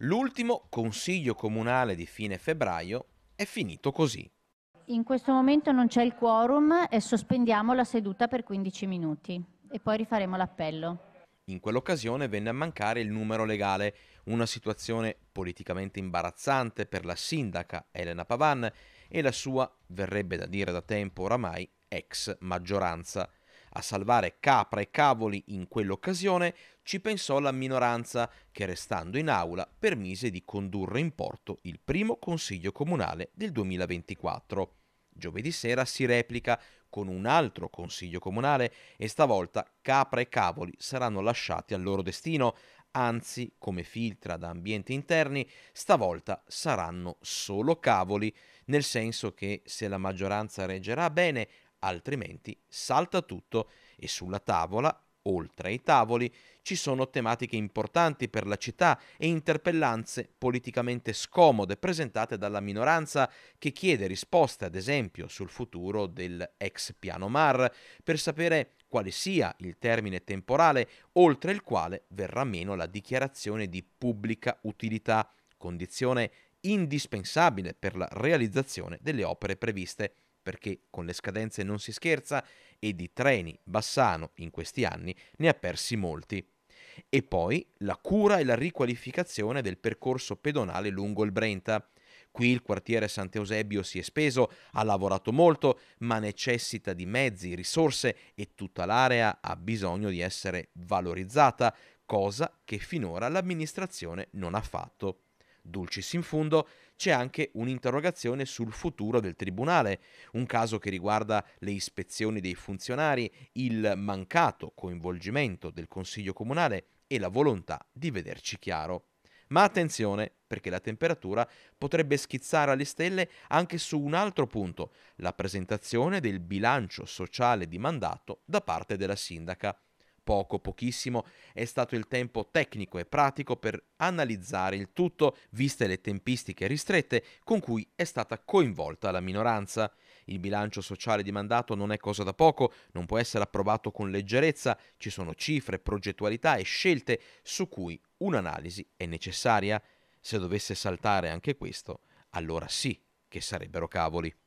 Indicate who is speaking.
Speaker 1: L'ultimo consiglio comunale di fine febbraio è finito così. In questo momento non c'è il quorum e sospendiamo la seduta per 15 minuti e poi rifaremo l'appello. In quell'occasione venne a mancare il numero legale, una situazione politicamente imbarazzante per la sindaca Elena Pavan e la sua, verrebbe da dire da tempo oramai, ex maggioranza. A salvare capra e cavoli in quell'occasione ci pensò la minoranza, che restando in aula permise di condurre in porto il primo Consiglio Comunale del 2024. Giovedì sera si replica con un altro Consiglio Comunale e stavolta capra e cavoli saranno lasciati al loro destino, anzi, come filtra da ambienti interni, stavolta saranno solo cavoli, nel senso che se la maggioranza reggerà bene, altrimenti salta tutto e sulla tavola oltre ai tavoli, ci sono tematiche importanti per la città e interpellanze politicamente scomode presentate dalla minoranza che chiede risposte, ad esempio, sul futuro del ex piano Mar, per sapere quale sia il termine temporale oltre il quale verrà meno la dichiarazione di pubblica utilità, condizione indispensabile per la realizzazione delle opere previste perché con le scadenze non si scherza e di treni Bassano in questi anni ne ha persi molti. E poi la cura e la riqualificazione del percorso pedonale lungo il Brenta. Qui il quartiere Sant'Eusebio si è speso, ha lavorato molto, ma necessita di mezzi, risorse e tutta l'area ha bisogno di essere valorizzata, cosa che finora l'amministrazione non ha fatto. Dulcis in fundo, c'è anche un'interrogazione sul futuro del Tribunale, un caso che riguarda le ispezioni dei funzionari, il mancato coinvolgimento del Consiglio Comunale e la volontà di vederci chiaro. Ma attenzione, perché la temperatura potrebbe schizzare alle stelle anche su un altro punto, la presentazione del bilancio sociale di mandato da parte della sindaca poco, pochissimo, è stato il tempo tecnico e pratico per analizzare il tutto, viste le tempistiche ristrette con cui è stata coinvolta la minoranza. Il bilancio sociale di mandato non è cosa da poco, non può essere approvato con leggerezza, ci sono cifre, progettualità e scelte su cui un'analisi è necessaria. Se dovesse saltare anche questo, allora sì che sarebbero cavoli.